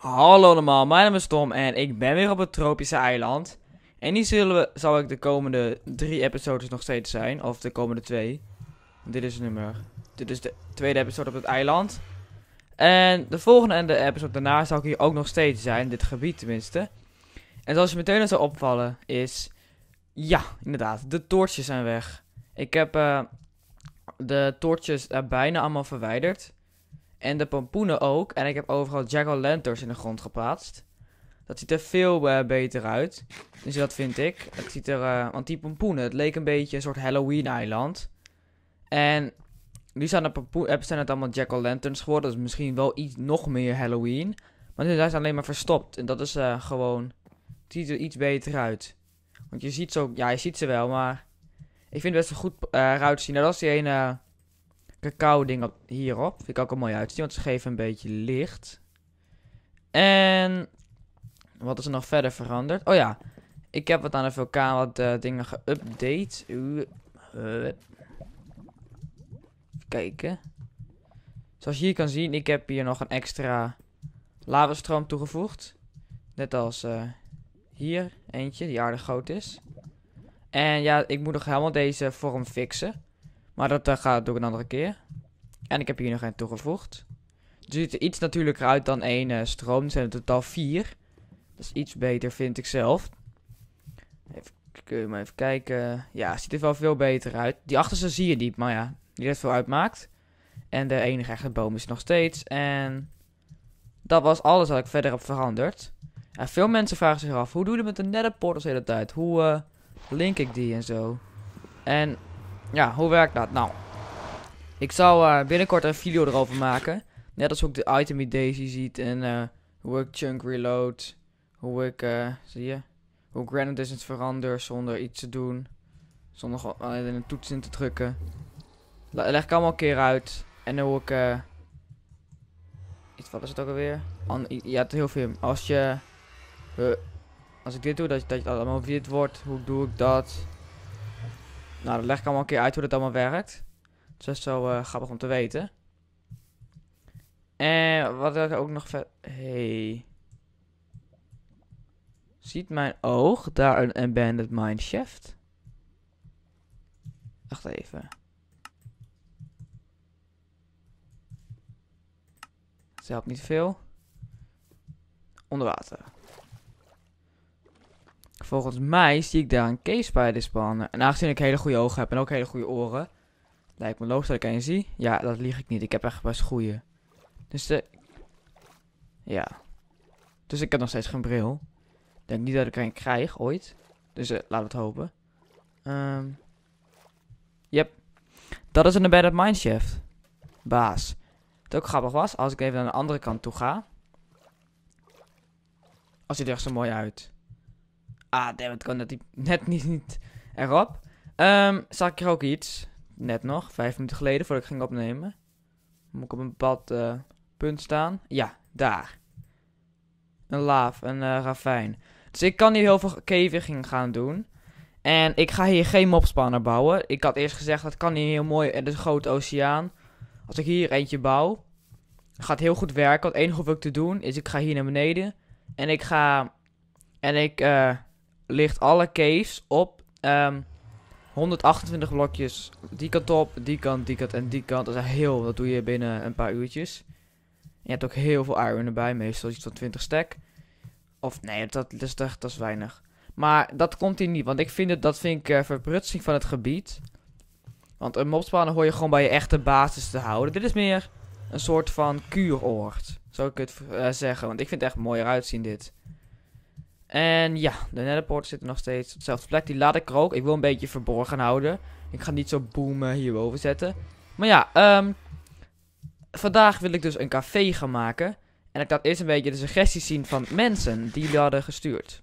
Hallo allemaal, mijn naam is Tom en ik ben weer op het tropische eiland. En hier zullen we, zal ik de komende drie episodes nog steeds zijn, of de komende twee. Dit is nummer. Dit is de tweede episode op het eiland. En de volgende en de episode daarna zal ik hier ook nog steeds zijn, dit gebied tenminste. En zoals je meteen al zou opvallen is, ja, inderdaad, de toortjes zijn weg. Ik heb eh, de toortjes uh, bijna allemaal verwijderd. En de pompoenen ook. En ik heb overal jack-o'-lanterns in de grond geplaatst. Dat ziet er veel eh, beter uit. Dus dat vind ik. Het ziet er, eh, want die pompoenen, het leek een beetje een soort Halloween-eiland. En nu zijn, de pompoen, eh, zijn het allemaal jack-o'-lanterns geworden. Dus misschien wel iets nog meer Halloween. Maar nu zijn ze alleen maar verstopt. En dat is gewoon... Het ziet er iets beter uit. Want je ziet ze ook... Ja, je ziet ze wel, maar... Ik vind het best wel goed eruit zien. Nou, dat is die ene cacao ding hierop. Vind ik ook al mooi uitzien, want ze geven een beetje licht. En wat is er nog verder veranderd? Oh ja, ik heb wat aan de vulkaan wat eh, dingen geüpdate. Eh, even kijken. Zoals je hier kan zien, ik heb hier nog een extra lavastroom toegevoegd. Net als eh, hier, eentje, die aardig groot is. En ja, ik moet nog helemaal deze vorm fixen. Maar dat uh, gaat door een andere keer. En ik heb hier nog een toegevoegd. Het ziet er iets natuurlijker uit dan één eh, stroom. Er zijn in totaal vier. Dat is iets beter, vind ik zelf. Even, kun je maar even kijken. Ja, ziet er wel veel beter uit. Die achterste zie je niet, maar ja, die net veel uitmaakt. En de enige echte boom is nog steeds. En dat was alles wat ik verder heb veranderd. En veel mensen vragen zich af, hoe doe je met de nette portals de hele tijd? Hoe eh, link ik die en zo? En ja, hoe werkt dat? Nou, ik zal eh, binnenkort een video erover maken. Net als hoe ik de item die Daisy ziet en eh, hoe ik chunk reload. Hoe ik, eh, zie je, hoe ik is het verander zonder iets te doen. Zonder alleen een toets in te drukken. leg ik allemaal een keer uit. En hoe ik, iets, wat is het ook alweer? Ja, het heel veel. Als je, als ik dit doe, dat, dat allemaal wit wordt. Hoe doe ik dat? Nou, dat leg ik allemaal een keer uit hoe dat allemaal werkt. Het is best wel eh, grappig om te weten. En wat ik ook nog verder... Hey. Ziet mijn oog daar een Abandoned Mineshaft? Wacht even. Het helpt niet veel. Onder water volgens mij zie ik daar een case spannen. En aangezien ik hele goede ogen heb en ook hele goede oren, lijkt me logisch dat ik een zie. Ja, dat lieg ik niet. Ik heb echt best goede. Dus de... Eh, ja. Dus ik heb nog steeds geen bril. Denk niet dat ik er een krijg, ooit. Dus eh, laten we het hopen. Um... Yep. Dat is een embedded mineshaft. Baas. Wat ook grappig was, als ik even naar de andere kant toe ga. Als hij er echt zo mooi uit. Ah, damn, het kan dat net niet, niet erop. Um, zag ik er ook iets. Net nog, vijf minuten geleden voordat ik ging opnemen. Moet ik op een bepaald eh, punt staan? Ja, daar. Een laaf, een uh, ravijn. Dus ik kan hier heel veel caving gaan doen. En ik ga hier geen mobspanner bouwen. Ik had eerst gezegd, dat kan hier heel mooi. in de grote oceaan. Als ik hier eentje bouw, gaat heel goed werken. Want het enige wat ik te doen is, ik ga hier naar beneden. En ik ga... En ik uh, ligt alle caves op 128 ehm, blokjes. Die kant op, die kant, die kant en die kant. Dat is heel, dat doe je binnen een paar uurtjes. je hebt ook heel veel iron erbij, meestal iets van 20 stack. Of nee, dat, is, echt, dat is weinig. Maar dat komt hier niet, want ik vind het, dat vind ik uh, van het gebied. Want een mobspawn hoor je gewoon bij je echte basis te houden. Dit is meer een soort van kuuroord, zou ik het eh, zeggen. Want ik vind het echt mooi eruit zien dit. En ja, de netherport zit er nog steeds op dezelfde plek. Die laat ik er ook. Ik wil een beetje verborgen houden. Ik ga niet zo boemen hierboven zetten. Maar ja, ehm, vandaag wil ik dus een café gaan maken. En ik laat eerst een beetje de suggesties zien van mensen die hadden gestuurd.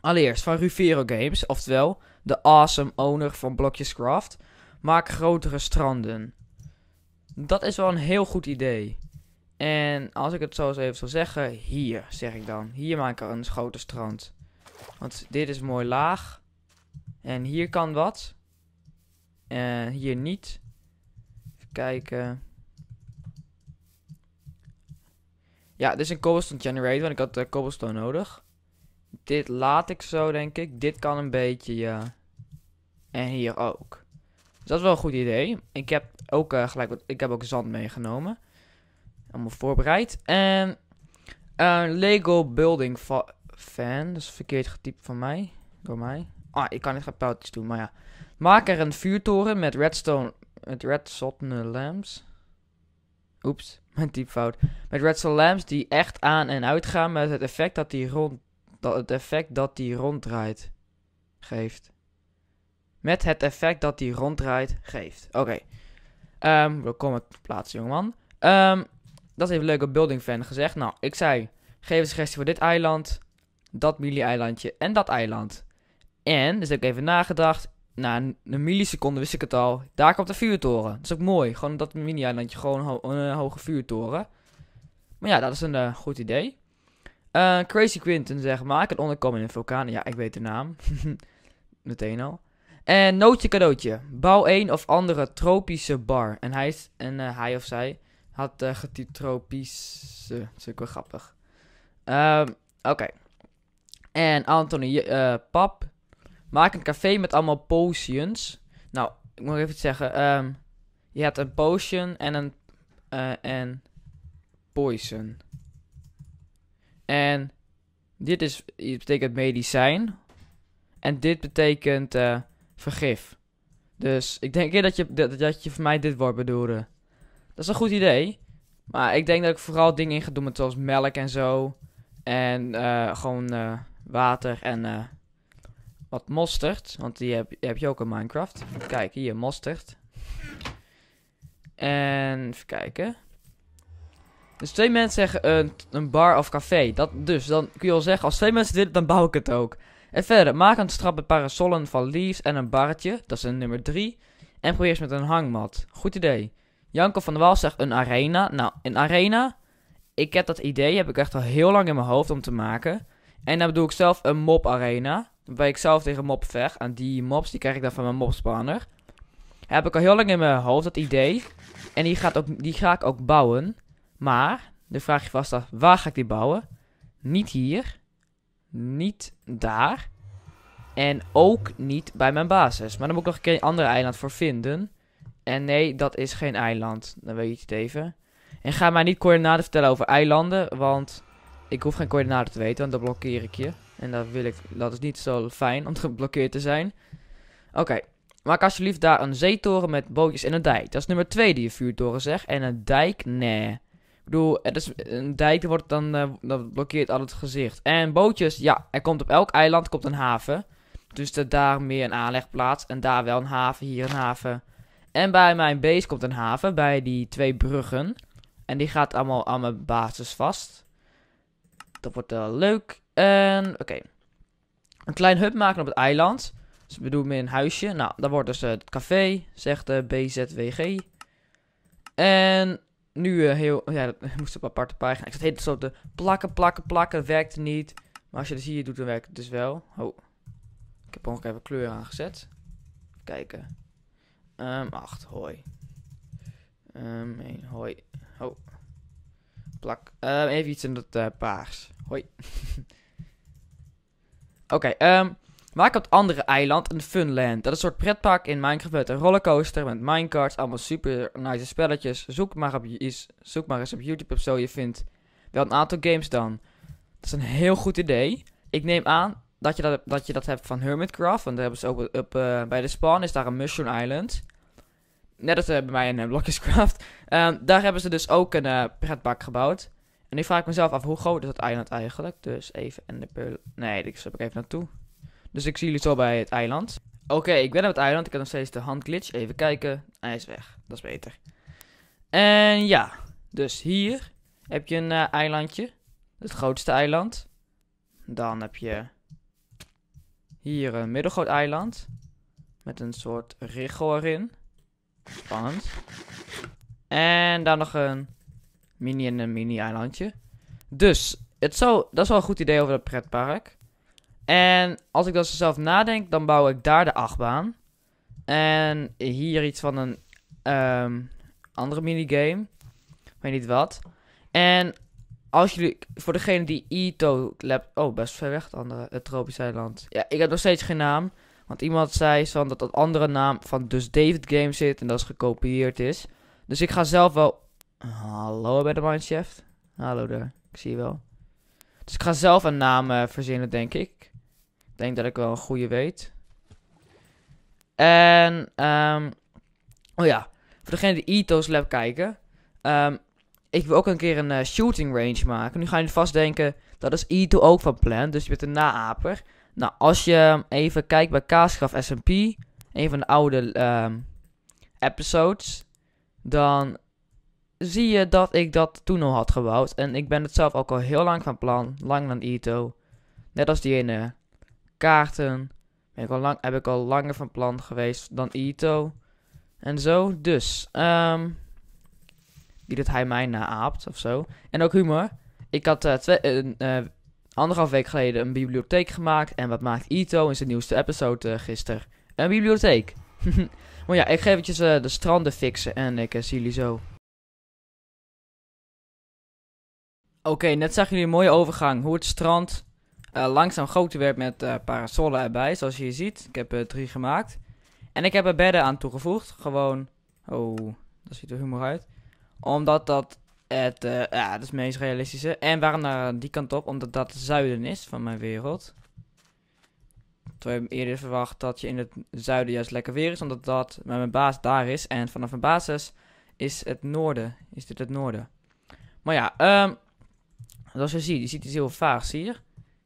Allereerst van Rufero Games, oftewel de awesome owner van Blokjescraft. Maak grotere stranden. Dat is wel een heel goed idee. En als ik het zo eens even zou zeggen, hier zeg ik dan. Hier maak ik een grote strand. Want dit is mooi laag. En hier kan wat. En hier niet. Even kijken. Ja, dit is een cobblestone generator, want ik had uh, cobblestone nodig. Dit laat ik zo, denk ik. Dit kan een beetje, ja. En hier ook. Dus dat is wel een goed idee. Ik heb ook eh, gelijk wat... Ik heb ook zand meegenomen. Allemaal voorbereid. En eh, Lego Building Fan. Dat is verkeerd getypt van mij. Door mij. Ah, ik kan niet grappeltjes doen, maar ja. Maak er een vuurtoren met redstone... Met redstone lamps. Oeps, mijn typfout. Met redstone lamps die echt aan en uitgaan met het effect dat die rond... Dat het effect dat die ronddraait. Geeft. Met het effect dat die ronddraait geeft. Oké. Okay. Um, ehm, we komen plaatsen, jongeman. Ehm, dat heeft een leuke building fan gezegd. Nou, ik zei, geef een suggestie voor dit eiland, dat milie-eilandje en dat eiland. En, dus heb ik even nagedacht, na een milliseconde wist ik het al, daar komt de vuurtoren. Dat is ook mooi, gewoon dat mini-eilandje, gewoon een eh, hoge vuurtoren. Maar ja, dat is een eh, goed idee. Eh, Crazy Quinten, zeg maar. Ik onderkomen in een vulkaan. Ja, ik weet de naam. Meteen al. En nootje cadeautje. Bouw een of andere tropische bar. En hij, is, en, hij of zij had uh, getytropische. Dat is ook wel grappig. Ehm, oké. En Anthony, uh, pap, maak een café met allemaal potions. Nou, ik moet even zeggen. Ehm, je hebt een potion en een. Eh, en poison. En dit is, dit betekent medicijn. En dit betekent uh, vergif. Dus ik denk eerder dat je, dat, dat je voor mij dit woord bedoelde. Dat is een goed idee. Maar ik denk dat ik vooral dingen in ga doen zoals melk en zo. En eh, gewoon eh, water en eh, wat mosterd. Want die heb, heb, je ook in Minecraft. Kijk, hier mosterd. En even kijken. Dus twee mensen zeggen een, een, bar of café. Dat, dus dan kun je al zeggen, als twee mensen dit, dan bouw ik het ook. En verder, maak een strappen parasolen parasollen van leaves en een barretje. Dat is een nummer 3. En probeer eens met een hangmat. Goed idee. Janko van der Waal zegt een arena. Nou, een arena. Ik heb dat idee, heb ik echt al heel lang in mijn hoofd om te maken. En dan bedoel ik zelf een mop arena. Waarbij ik zelf tegen mop vecht. En die mobs, die krijg ik dan van mijn mopspanner. Heb ik al heel lang in mijn hoofd, dat idee. En die, gaat ook, die ga ik ook bouwen. Maar, de vraag je vast af, waar ga ik die bouwen? Niet hier. Niet daar. En ook niet bij mijn basis. Maar daar moet ik nog een keer een andere eiland voor vinden. En nee, dat is geen eiland. Dan weet je het even. En ga mij niet coördinaten vertellen over eilanden, want ik hoef geen coördinaten te weten, want dan blokkeer ik je. En dat, wil ik, dat is niet zo fijn om geblokkeerd te zijn. Oké, maak alsjeblieft daar een zeetoren met bootjes en een dijk. Dat is nummer 2 die je vuurtoren zegt. En een dijk, nee. Ik bedoel, het is, een dijk wordt dan, eh, dat blokkeert al het gezicht. En bootjes, ja, er komt op elk eiland komt een haven. Dus daar meer een aanlegplaats en daar wel een haven, hier een haven. En bij mijn base komt een haven, bij die twee bruggen. En die gaat allemaal aan mijn basis vast. Dat wordt wel eh, leuk. En oké. Een klein hub maken op het eiland. Dus we doen een huisje. Nou, dat wordt dus eh, het café, zegt de BZWG. En nu eh, heel... Ja, dat moest op een aparte pagina. Ik zat hele zo plakken, plakken, plakken. Werkte niet. Maar als je dus hier doet, dan werkt het dus wel. Oh. Ik heb ongeveer even kleur aangezet. Kijken. Um, ehm, 8, hoi. Um, ehm, 1, hoi. Ho. Plak. Ehm even iets in dat eh, paars. Hoi. Oké, okay, ehm, maak op het andere eiland een Funland. Dat is een soort pretpark in Minecraft met een rollercoaster, met minecarts, allemaal super nice spelletjes. Zoek maar, op, zoek maar eens op YouTube of zo, je vindt wel een aantal games dan. Dat is een heel goed idee. Ik neem aan dat je dat, dat je dat hebt van Hermitcraft. Want daar hebben ze ook op, eh, bij de spawn is daar een Mushroom Island. Net als eh, bij mij in uh, Craft. Ehm, daar hebben ze dus ook een pretbak gebouwd. En nu vraag ik mezelf af, hoe groot is dat eiland eigenlijk? Dus even en de beul... Nee, ik stop ik even naartoe. Dus ik zie jullie zo bij het eiland. Oké, ik ben op het eiland. Ik heb nog steeds de handglitch. Even kijken. Hij is weg. Dat is beter. En ja, dus hier heb je een eilandje. Het grootste eiland. Dan heb je hier een eh, middelgroot eiland. Met een soort richel erin. Spannend. En dan nog een mini en een mini eilandje. Dus, het zou, dat is wel een goed idee over dat pretpark. En als ik dat zelf nadenk, dan bouw ik daar de achtbaan. En hier iets van een ehm, andere minigame. Ik weet niet wat. En als jullie, voor degene die Ito Lab, oh best ver weg andere, het tropische eiland. Ja, ik heb nog steeds geen naam. Want iemand zei van dat dat andere naam van dus David Game zit en dat is gekopieerd is. Dus ik ga zelf wel... Hallo bij de Mindshift. Hallo daar, ik zie je wel. Dus ik ga zelf een naam eh, verzinnen, denk ik. Ik denk dat ik wel een goede weet. En, um... oh ja, voor degene die Ito's Lab kijken. Um, ik wil ook een keer een eh, shooting range maken. Nu ga je dus vast denken, dat is Ito ook van plan, dus je bent een naaper. Nou, als je ehm, even kijkt bij Kaasgraf S&P, een van de oude ehm, episodes, dan zie je dat ik dat toen al had gebouwd. En ik ben het zelf ook al heel lang van plan, lang dan Ito. Net als die ene kaarten al lang, heb ik al langer van plan geweest dan Ito. En zo, dus. Um, die dat hij mij naaapt of zo. En ook humor. Ik had eh, twee, uh, anderhalf week geleden een bibliotheek gemaakt. En wat maakt Ito in zijn nieuwste episode gisteren? Een bibliotheek. maar ja, ik ga eventjes eh, de stranden fixen en ik zie jullie zo. Oké, net zag jullie een mooie overgang. Hoe het strand langzaam groter werd met parasolen erbij. Zoals je hier ziet. Ik heb er drie gemaakt. En ik heb er bedden aan toegevoegd. Gewoon. Oh, dat ziet er humor uit omdat dat het, eh, ja, dat is het meest realistische. En waarom naar die kant op? Omdat dat het zuiden is van mijn wereld. Toen heb ik eerder verwacht dat je in het zuiden juist lekker weer is. Omdat dat met mijn baas daar is. En vanaf mijn basis is het noorden. Is dit het noorden. Maar ja, um, zoals je ziet. Je ziet iets heel vaag, zie je?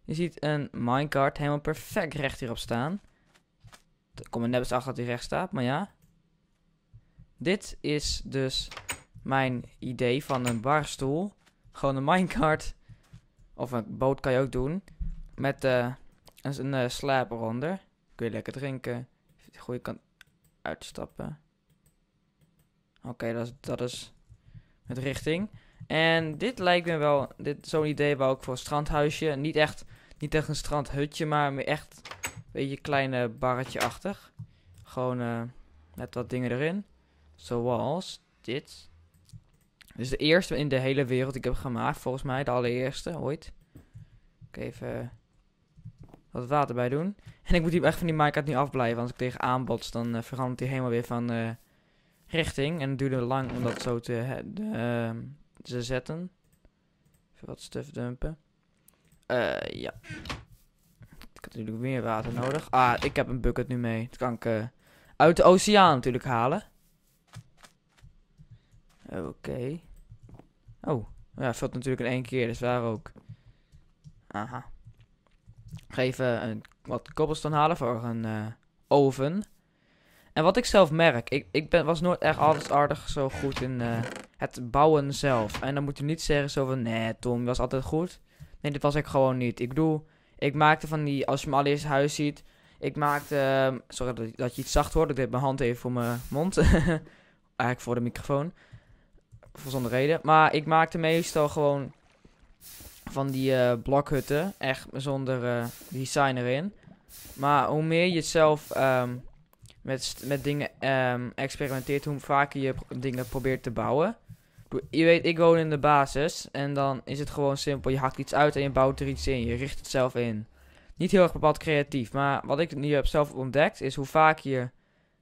Je ziet een minecart helemaal perfect recht hierop staan. Ik kom er net eens achter dat hij recht staat, maar ja. Dit is dus mijn idee van een barstoel. Gewoon een minecart. Of een boot kan je ook doen. Met eh, een, eh, slaap eronder. Kun je lekker drinken. goed goede kant uitstappen. Oké, dat, dat is met richting. En dit lijkt me wel, dit, zo'n idee wou ik voor een strandhuisje. Niet echt, niet echt een strandhutje, maar echt een beetje kleine barretje-achtig. Gewoon uh, met wat dingen erin. Zoals dit. Dit is de eerste in de hele wereld die ik heb gemaakt, volgens mij de allereerste ooit. Ik even eh, wat water bij doen. En ik moet hier echt van die minecart nu afblijven, want als ik tegen aanbots, dan eh, verandert hij helemaal weer van eh, richting. En het duurde lang om dat zo te, ehm, te zetten. Even wat stuff dumpen. ja. Ik heb natuurlijk meer water nodig. Ah, ik heb een bucket nu mee. Dat kan ik uit de oceaan natuurlijk halen. Oh, oké. Oh, ja, valt natuurlijk in één keer, dus waar ook. Aha. Ga even een, eh, wat koppelstaan halen voor een eh, oven. En wat ik zelf merk, ik, ik ben, was nooit echt altijd aardig zo goed in eh, het bouwen zelf. En dan moet je niet zeggen zo van, nee Tom, was altijd goed. Nee, dit was ik gewoon niet. Ik bedoel, ik maakte van die, als je mijn allereerste huis ziet, ik maakte, ehm, sorry dat, dat, je iets zacht hoort, ik deed mijn hand even voor mijn mond. Eigenlijk voor de microfoon. Voor zonder reden. Maar ik maakte meestal gewoon van die eh, blokhutten. Echt zonder uh, design erin. Maar hoe meer je zelf ehm, met, met dingen ehm, experimenteert, hoe vaker je dingen probeert te bouwen. Je weet, ik woon in de basis en dan is het gewoon simpel. Je hakt iets uit en je bouwt er iets in. Je richt het zelf in. Niet heel erg bepaald creatief, maar wat ik nu heb zelf ontdekt is hoe vaker je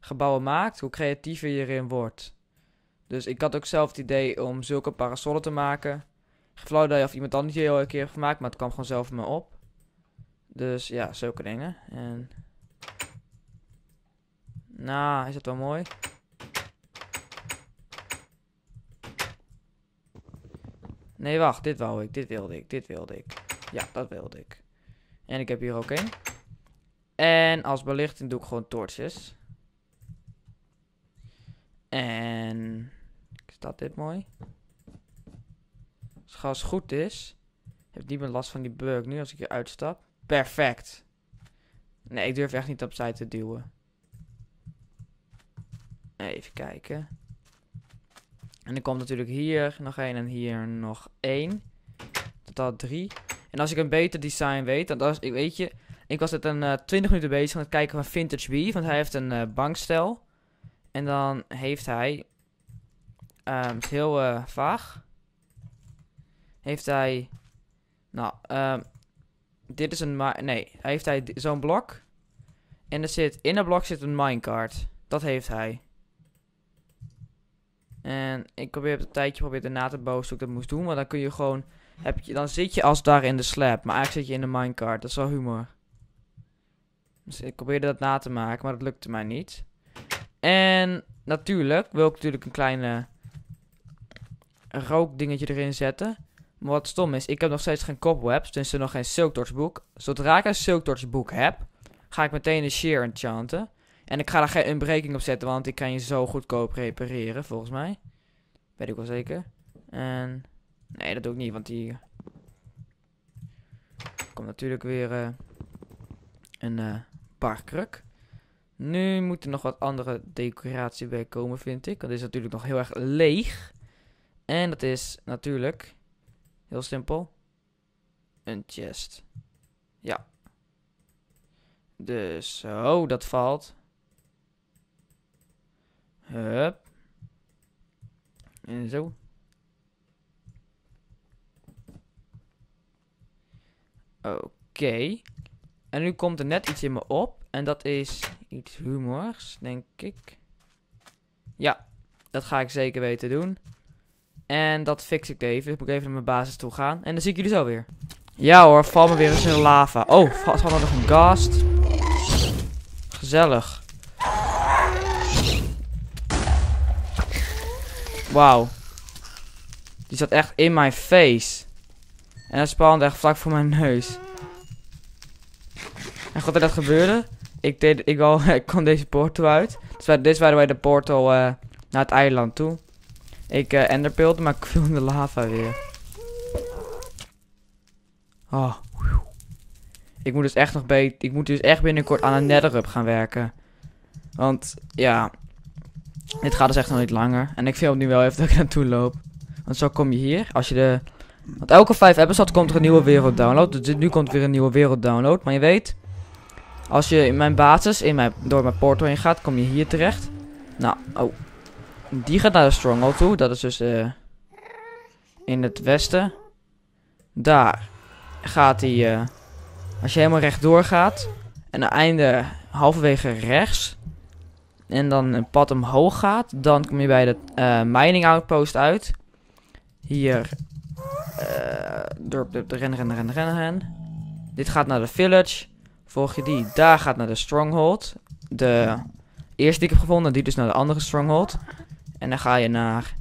gebouwen maakt, hoe creatiever je erin wordt. Dus ik had ook zelf het idee om zulke parasolen te maken. Gevraagd dat je of iemand anders die heel een keer heeft gemaakt, maar het kwam gewoon zelf me op. Dus ja, zulke dingen. En... Nou, is dat wel mooi. Nee, wacht. Dit wou ik. Dit wilde ik. Dit wilde ik. Ja, dat wilde ik. En ik heb hier ook één. En als belichting doe ik gewoon torches. En dat dit mooi? als het goed is, heb ik niet meer last van die burg nu als ik hier uitstap. Perfect. Nee, ik durf echt niet opzij te duwen. Even kijken. En dan komt natuurlijk hier nog één en hier nog één. Totaal drie. En als ik een beter design weet, dan als ik weet je, ik was net een uh, eh, 20 minuten bezig aan het kijken van Vintage Bee, want hij heeft een uh, bankstel. En dan heeft hij um, ehm, is heel eh, vaag. Heeft hij. Nou, um, dit is een. Nee, hij heeft hij zo'n blok. En er zit, in dat blok zit een minecart. Dat heeft hij. En ik probeer op een tijdje probeer daarna te boven hoe ik dat moest doen. Maar dan kun je gewoon. Heb je, dan zit je als daar in de slab. Maar eigenlijk zit je in de minecart. Dat is wel humor. Dus ik probeerde dat na te maken. Maar dat lukte mij niet. En natuurlijk wil ik natuurlijk een kleine een rookdingetje erin zetten. Maar wat stom is, ik heb nog steeds geen cobwebs, dus nog geen Silk Torch boek. Zodra ik een Silk Torch boek heb, ga ik meteen een Shear enchanten. En ik ga daar geen unbreking op zetten, want ik kan je zo goedkoop repareren, volgens mij. Weet ik wel zeker. En... Nee, dat doe ik niet, want die... Komt natuurlijk weer eh, een uh, paar Nu moet er nog wat andere decoratie bij komen, vind ik. Want dit is natuurlijk nog heel erg leeg. En dat is natuurlijk, heel simpel, een chest. Ja. Dus zo, dat valt. Hup. En zo. Oké. En nu komt er net iets in me op. En dat is iets humors, denk ik. Ja, dat ga ik zeker weten doen. En dat fix ik even. Dus moet ik even naar mijn basis toe gaan. En dan zie ik jullie zo weer. Ja hoor, val me weer eens in de lava. Oh, valt er nog een gast. Gezellig. Wauw. Die zat echt in mijn face. En dat spawnde echt vlak voor mijn neus. En god, dat gebeurde. Ik, deed, ik, al, ik kwam deze portal uit. Dus dit waren wij de portal eh, naar het eiland toe. Ik uh, eh, enderpeelde, maar ik viel in de lava weer. Oh. Ik moet dus echt nog beter... Ik moet dus echt binnenkort aan een up gaan werken. Want, ja... Dit gaat dus echt nog niet langer. En ik film nu wel even dat ik naartoe loop. Want zo kom je hier. Als je de... Want elke vijf episodes komt er een nieuwe wereld download. Dus nu komt weer een nieuwe wereld download. Maar je weet... Als je in mijn basis in mijn, door mijn portal heen gaat, kom je hier terecht. Nou, oh. Die gaat naar de stronghold toe. Dat is dus eh, in het westen. Daar gaat hij... Eh, als je helemaal rechtdoor gaat. En het einde halverwege rechts. En dan een pad omhoog gaat. Dan kom je bij de eh, mining outpost uit. Hier. door de ren, ren, ren, ren, ren. Dit gaat naar de village. Volg je die. Daar gaat naar de stronghold. De eerste die ik heb gevonden. Die dus naar de andere stronghold. En dan ga je naar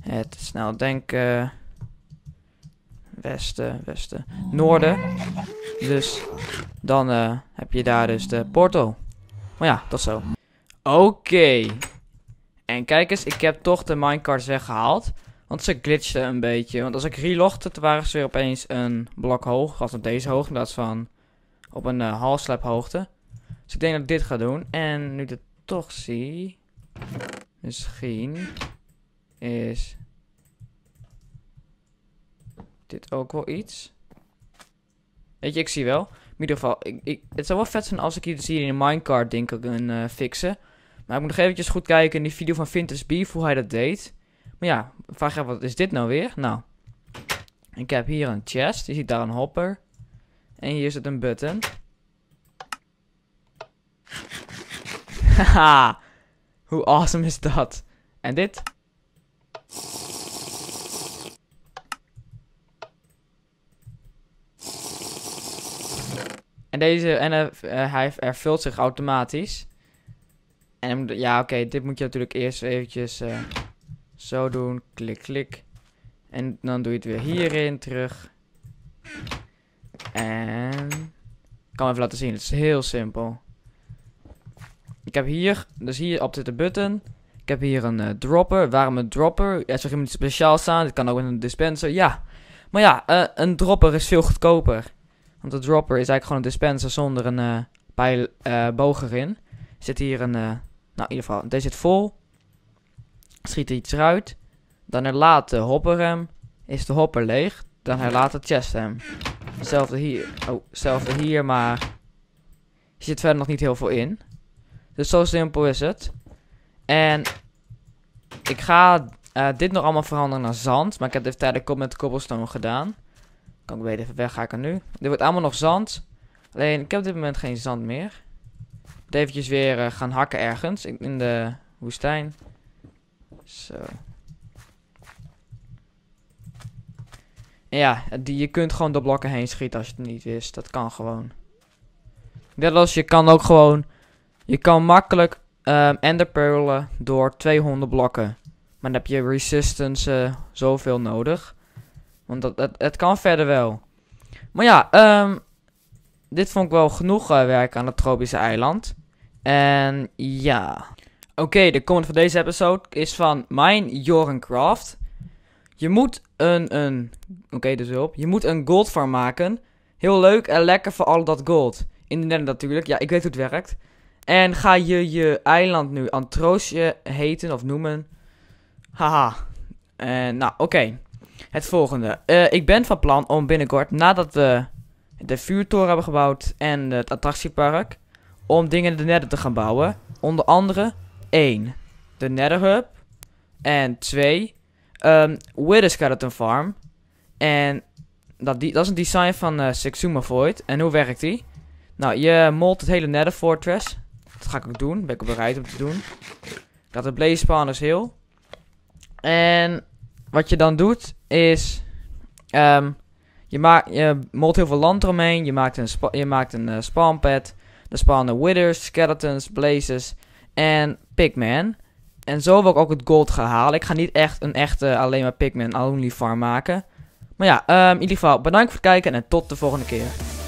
het snel denken. Westen, westen, noorden. Dus dan eh, heb je daar dus de portal. Maar ja, tot zo. Oké. En kijk eens, ik heb toch de minecarts weggehaald. Want ze glitchen een beetje. Want als ik relogde, toen waren ze weer opeens een blok hoog. Als op deze hoogte in plaats van op een uh, hoogte. Dus ik denk dat ik dit ga doen. En nu ik het toch zie... Misschien is dit ook wel iets. Weet je, ik zie wel. In ieder geval, ik, ik, het zou wel vet zijn als ik hier, in een minecart denk ik een eh, fixen. Maar ik moet nog eventjes goed kijken in die video van Vintage Beef hoe hij dat deed. Maar ja, vraag je wat is dit nou weer? Nou, ik heb hier een chest. Je ziet daar een hopper. En hier zit een button. Haha. Hoe awesome is dat? En dit? En deze, en uh, eh, hij zich automatisch. En ja, oké, dit moet je natuurlijk eerst eventjes eh, zo doen. Klik, klik. En dan doe je het weer hierin terug. En... Ik kan even laten zien, het is heel simpel. Ik heb hier, dus hier op de button. Ik heb hier een eh, dropper. Waarom een dropper? Ja, zag iemand speciaal staan. Dit kan ook in een dispenser. Ja. Maar ja, eh, een dropper is veel goedkoper. Want een dropper is eigenlijk gewoon een dispenser zonder een uh, pijl, boog erin. Zit hier een. nou, in ieder geval, deze zit vol. Schiet er iets eruit. Dan herlaat de hopper hem. Is de hopper leeg? Dan herlaat de chest hem. Hetzelfde hier. Oh, hetzelfde hier, maar. Er zit verder nog niet heel veel in. Dus zo simpel is het. En ik ga eh, dit nog allemaal veranderen naar zand. Maar ik heb dit tijdelijk op met cobblestone gedaan. Kan ik weer even er nu. Dit wordt allemaal nog zand. Alleen ik heb op dit moment geen zand meer. Ik moet eventjes weer eh, gaan hakken ergens. In de woestijn. Zo. ja, die, je kunt gewoon door blokken heen schieten als je het niet wist. Dat kan gewoon. Net als je kan ook gewoon je kan makkelijk um, ehm, enderpearlen door 200 blokken. Maar dan heb je resistance eh, zoveel nodig. Want dat, het, kan verder wel. Maar ja, ehm, dit vond ik wel genoeg werken eh, werk aan het tropische eiland. En ja. Oké, de comment van deze episode is van mijn Jorencraft. Je moet een, een oké, dus hulp. Je moet een gold farm maken. Heel leuk en lekker voor al dat gold. In de natuurlijk, ja, ik weet hoe het werkt. En ga je je eiland nu Antroosje heten of noemen? Haha. En eh, nou, oké. Het volgende. Eh, ik ben van plan om binnenkort, nadat we de vuurtoren hebben gebouwd en het attractiepark, om dingen in de nether te gaan bouwen. Onder andere 1. De Nether Hub En 2. Um, ehm, Wither Skeleton Farm. En dat, die, dat is een design van uh, eh, Sexuma Void. En hoe werkt die? Nou, je molt het hele Nether Fortress. Dat ga ik ook doen. Ben ik ook bereid om te doen. Ik de blaze spawners heel. En wat je dan doet is... Ehm, je, maakt, je molt heel veel land eromheen. Je maakt een, je maakt een uh, eh, spawnpad. Dan spawnen withers, skeletons, blazes en pigman. En zo wil ik ook het gold gehaald. Ik ga niet echt een echte alleen maar pigman only farm maken. Maar ja, um, in ieder geval bedankt voor het kijken en tot de volgende keer.